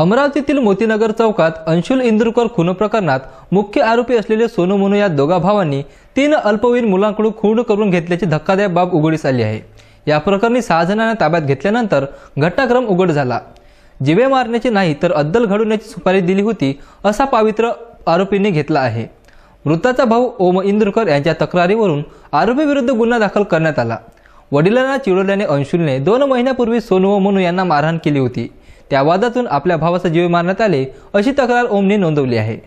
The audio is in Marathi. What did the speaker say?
अमरावतीतील मोतीनगर चौकात अंशुल इंदुरकर खून प्रकरणात मुख्य आरोपी असलेले सोनू मोनू या दोघा भावांनी तीन अल्पवयीन मुलांकडून खून करून घेतल्याची धक्कादायक बाब उघडीस आली आहे या प्रकरणी सहा जणांना ताब्यात घेतल्यानंतर घटनाक्रम उघड झाला जिवे मारण्याची नाही तर अद्दल घडवण्याची सुपारी दिली होती असा पावित्र आरोपीने घेतला आहे मृताचा भाऊ ओम इंदुरकर यांच्या तक्रारीवरून आरोपीविरुद्ध गुन्हा दाखल करण्यात आला वडिलांना चिडवल्याने अंशुलने दोन महिन्यापूर्वी सोनू व मनू यांना मारहाण केली होती त्या वादातून आपल्या भावाचा जीव मारण्यात आले अशी तक्रार ओमने नोंदवली आहे